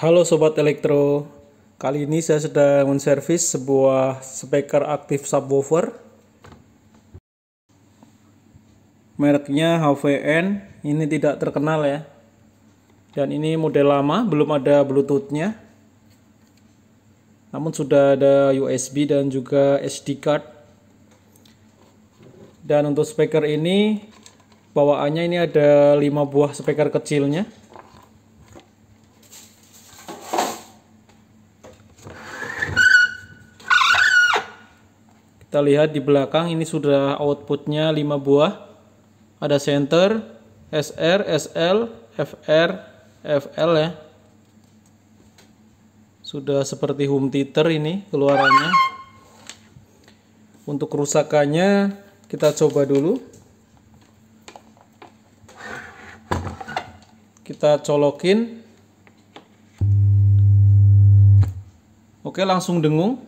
Halo Sobat Elektro, kali ini saya sedang menservis sebuah speaker aktif subwoofer Mereknya HVN, ini tidak terkenal ya Dan ini model lama, belum ada bluetoothnya Namun sudah ada USB dan juga SD card Dan untuk speaker ini, bawaannya ini ada 5 buah speaker kecilnya Kita lihat di belakang ini sudah outputnya 5 buah. Ada center, SR, SL, FR, FL ya. Sudah seperti home theater ini keluarannya. Untuk kerusakannya kita coba dulu. Kita colokin. Oke, langsung dengung.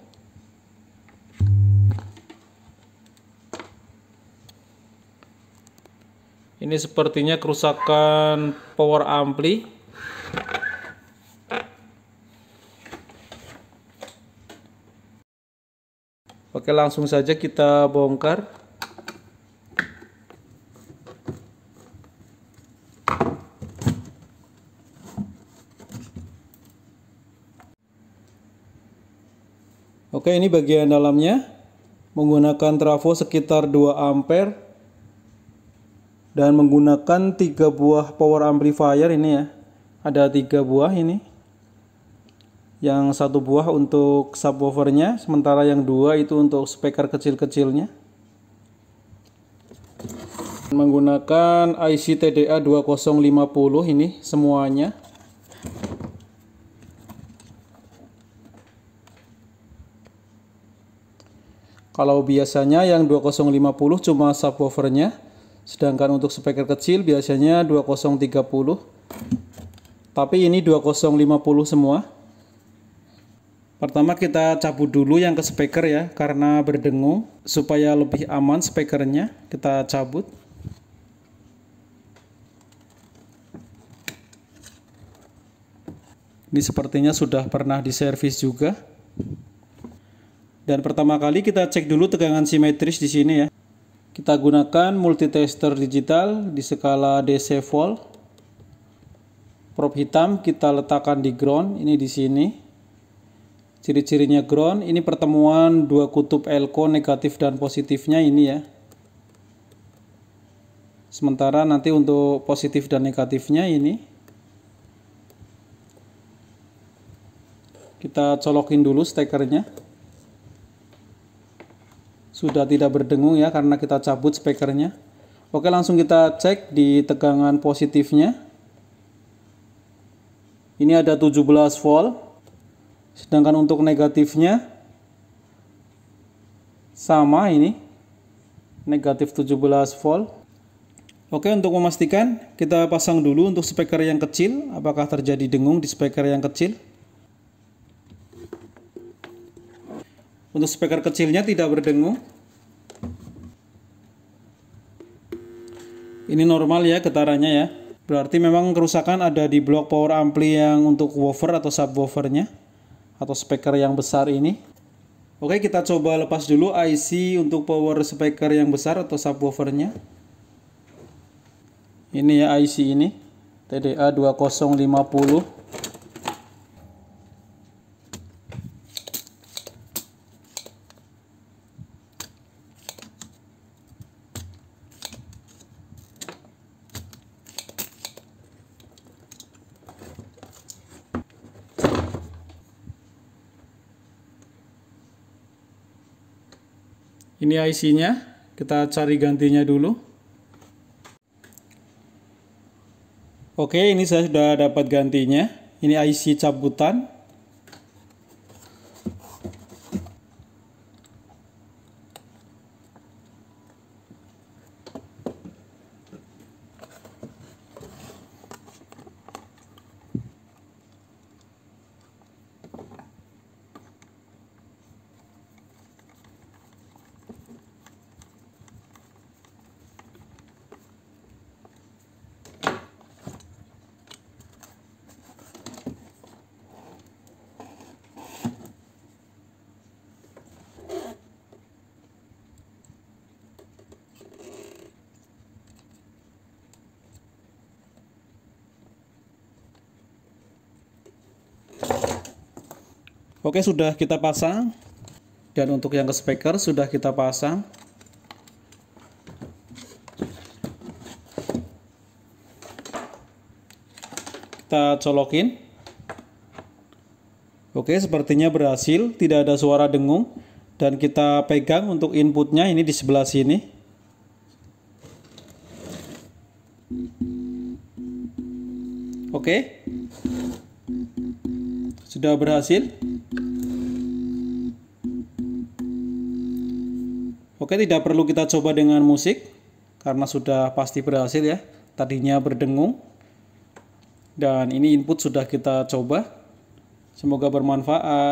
ini sepertinya kerusakan power ampli oke langsung saja kita bongkar Oke ini bagian dalamnya menggunakan trafo sekitar 2 ampere dan menggunakan tiga buah power amplifier ini ya ada tiga buah ini yang satu buah untuk subwoofernya sementara yang dua itu untuk speaker kecil-kecilnya menggunakan IC TDA 2050 ini semuanya kalau biasanya yang 2050 cuma subwoofernya Sedangkan untuk speaker kecil biasanya 2030. Tapi ini 2050 semua. Pertama kita cabut dulu yang ke speaker ya karena berdengung supaya lebih aman speakernya kita cabut. Ini sepertinya sudah pernah diservis juga. Dan pertama kali kita cek dulu tegangan simetris di sini ya. Kita gunakan multitester digital di skala DC volt. Probe hitam kita letakkan di ground, ini di sini. Ciri-cirinya ground, ini pertemuan dua kutub elko negatif dan positifnya ini ya. Sementara nanti untuk positif dan negatifnya ini kita colokin dulu stekernya sudah tidak berdengung ya karena kita cabut spekernya. oke langsung kita cek di tegangan positifnya ini ada 17 volt sedangkan untuk negatifnya sama ini negatif 17 volt oke untuk memastikan kita pasang dulu untuk speaker yang kecil apakah terjadi dengung di speaker yang kecil Untuk speaker kecilnya tidak berdengung. Ini normal ya getarannya ya. Berarti memang kerusakan ada di blok power ampli yang untuk woofer atau subwoofernya atau speaker yang besar ini. Oke, kita coba lepas dulu IC untuk power speaker yang besar atau subwoofernya. Ini ya IC ini. TDA 2050 ini IC-nya kita cari gantinya dulu oke ini saya sudah dapat gantinya ini IC cabutan Oke, sudah kita pasang. Dan untuk yang ke speaker sudah kita pasang. Kita colokin. Oke, sepertinya berhasil, tidak ada suara dengung dan kita pegang untuk inputnya ini di sebelah sini. Oke. Sudah berhasil. Oke, tidak perlu kita coba dengan musik karena sudah pasti berhasil ya. Tadinya berdengung. Dan ini input sudah kita coba. Semoga bermanfaat.